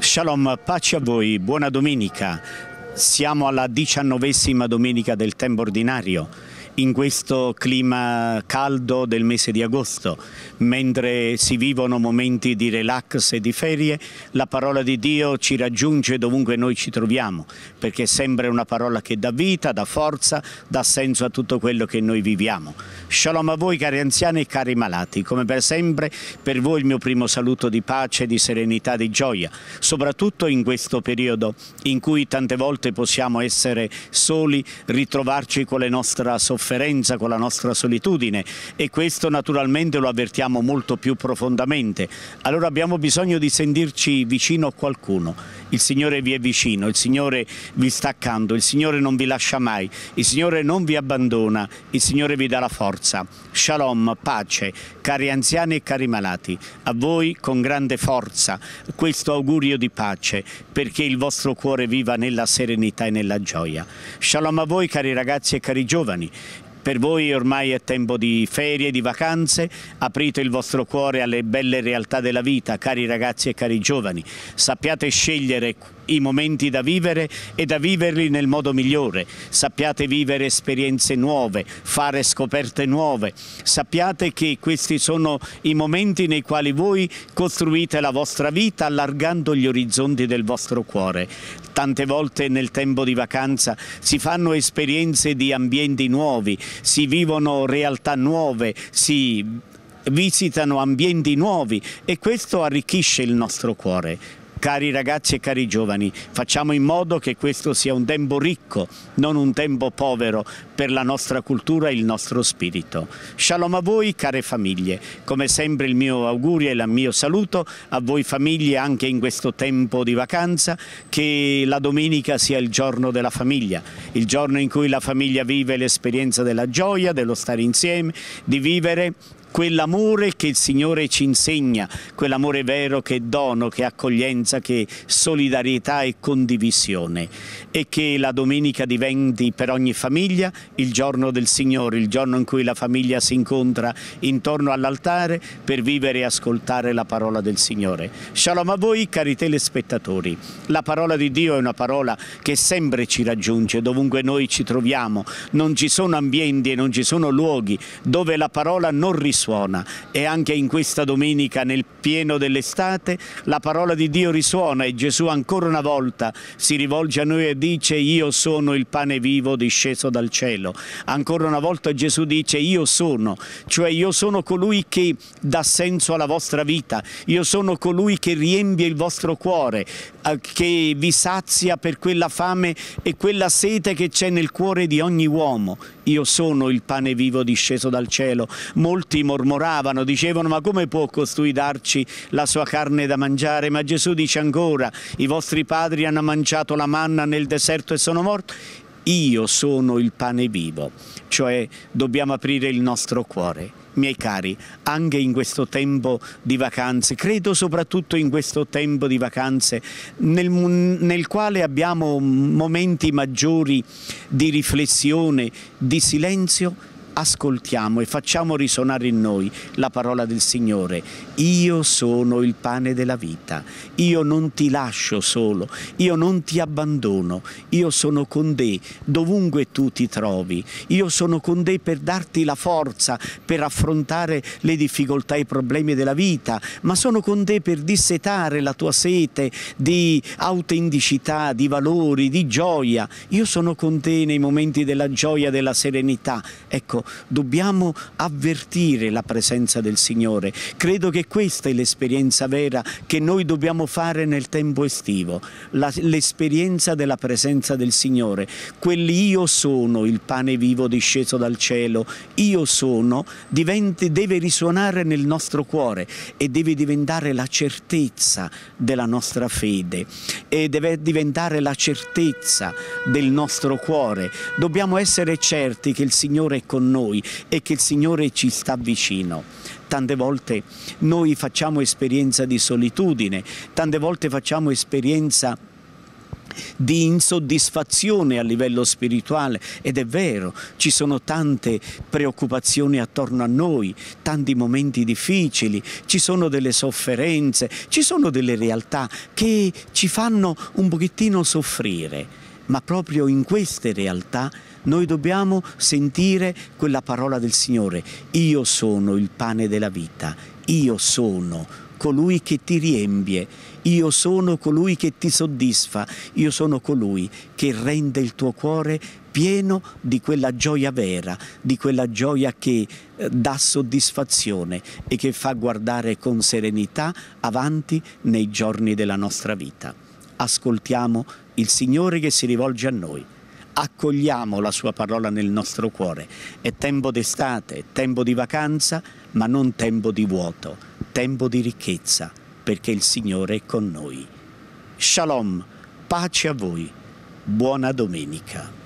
Shalom, pace a voi, buona domenica. Siamo alla diciannovesima domenica del tempo ordinario in questo clima caldo del mese di agosto. Mentre si vivono momenti di relax e di ferie, la parola di Dio ci raggiunge dovunque noi ci troviamo, perché è sempre una parola che dà vita, dà forza, dà senso a tutto quello che noi viviamo. Shalom a voi cari anziani e cari malati, come per sempre per voi il mio primo saluto di pace, di serenità, di gioia, soprattutto in questo periodo in cui tante volte possiamo essere soli, ritrovarci con le nostre sofferenze sofferenza, con la nostra solitudine e questo naturalmente lo avvertiamo molto più profondamente. Allora abbiamo bisogno di sentirci vicino a qualcuno. Il Signore vi è vicino, il Signore vi sta accanto, il Signore non vi lascia mai, il Signore non vi abbandona, il Signore vi dà la forza. Shalom, pace, cari anziani e cari malati, a voi con grande forza questo augurio di pace perché il vostro cuore viva nella serenità e nella gioia. Shalom a voi cari ragazzi e cari giovani, per voi ormai è tempo di ferie, di vacanze, aprite il vostro cuore alle belle realtà della vita, cari ragazzi e cari giovani, sappiate scegliere i momenti da vivere e da viverli nel modo migliore, sappiate vivere esperienze nuove, fare scoperte nuove, sappiate che questi sono i momenti nei quali voi costruite la vostra vita allargando gli orizzonti del vostro cuore. Tante volte nel tempo di vacanza si fanno esperienze di ambienti nuovi, si vivono realtà nuove, si visitano ambienti nuovi e questo arricchisce il nostro cuore cari ragazzi e cari giovani, facciamo in modo che questo sia un tempo ricco, non un tempo povero per la nostra cultura e il nostro spirito. Shalom a voi care famiglie, come sempre il mio augurio e il mio saluto a voi famiglie anche in questo tempo di vacanza, che la domenica sia il giorno della famiglia, il giorno in cui la famiglia vive l'esperienza della gioia, dello stare insieme, di vivere quell'amore che il Signore ci insegna, quell'amore vero che è dono, che è accoglienza, che è solidarietà e condivisione e che la domenica diventi per ogni famiglia il giorno del Signore, il giorno in cui la famiglia si incontra intorno all'altare per vivere e ascoltare la parola del Signore. Shalom a voi cari telespettatori, la parola di Dio è una parola che sempre ci raggiunge dovunque noi ci troviamo, non ci sono ambienti e non ci sono luoghi dove la parola non risulta risuona e anche in questa domenica nel pieno dell'estate la parola di Dio risuona e Gesù ancora una volta si rivolge a noi e dice io sono il pane vivo disceso dal cielo. Ancora una volta Gesù dice io sono, cioè io sono colui che dà senso alla vostra vita, io sono colui che riempie il vostro cuore, eh, che vi sazia per quella fame e quella sete che c'è nel cuore di ogni uomo. Io sono il pane vivo disceso dal cielo. Molti mormoravano, dicevano ma come può costui darci la sua carne da mangiare? Ma Gesù dice ancora, i vostri padri hanno mangiato la manna nel deserto e sono morti? Io sono il pane vivo, cioè dobbiamo aprire il nostro cuore miei cari, anche in questo tempo di vacanze, credo soprattutto in questo tempo di vacanze nel, nel, quale abbiamo momenti maggiori di riflessione, di silenzio, ascoltiamo e facciamo risuonare in noi la parola del Signore. Io sono il pane della vita, io non ti lascio solo, io non ti abbandono, io sono con te dovunque tu ti trovi, io sono con te per darti la forza, per affrontare le difficoltà e i problemi della vita, ma sono con te per dissetare la tua sete di autenticità, di valori, di gioia. Io sono con te nei momenti della gioia, della serenità. Ecco, dobbiamo avvertire la presenza del Signore. Credo che questa è l'esperienza vera che noi dobbiamo fare nel tempo estivo, l'esperienza della presenza del Signore. Quell'io sono, il pane vivo disceso dal cielo, io sono, diventi, deve risuonare nel nostro cuore e deve diventare la certezza della nostra fede e deve diventare la certezza del nostro cuore. Dobbiamo essere certi che il Signore è con noi noi e che il Signore ci sta vicino. Tante volte noi facciamo esperienza di solitudine, tante volte facciamo esperienza di insoddisfazione a livello spirituale ed è vero, ci sono tante preoccupazioni attorno a noi, tanti momenti difficili, ci sono delle sofferenze, ci sono delle realtà che ci fanno un pochettino soffrire ma proprio in queste realtà noi dobbiamo sentire quella parola del Signore. Io sono il pane della vita, io sono colui che ti riempie, io sono colui che ti soddisfa, io sono colui che rende il tuo cuore pieno di quella gioia vera, di quella gioia che eh, dà soddisfazione e che fa guardare con serenità avanti nei giorni della nostra vita ascoltiamo il Signore che si rivolge a noi. Accogliamo la sua parola nel nostro cuore. È tempo d'estate, tempo di vacanza, ma non tempo di vuoto, tempo di ricchezza, perché il Signore è con noi. Shalom, pace a voi, buona domenica.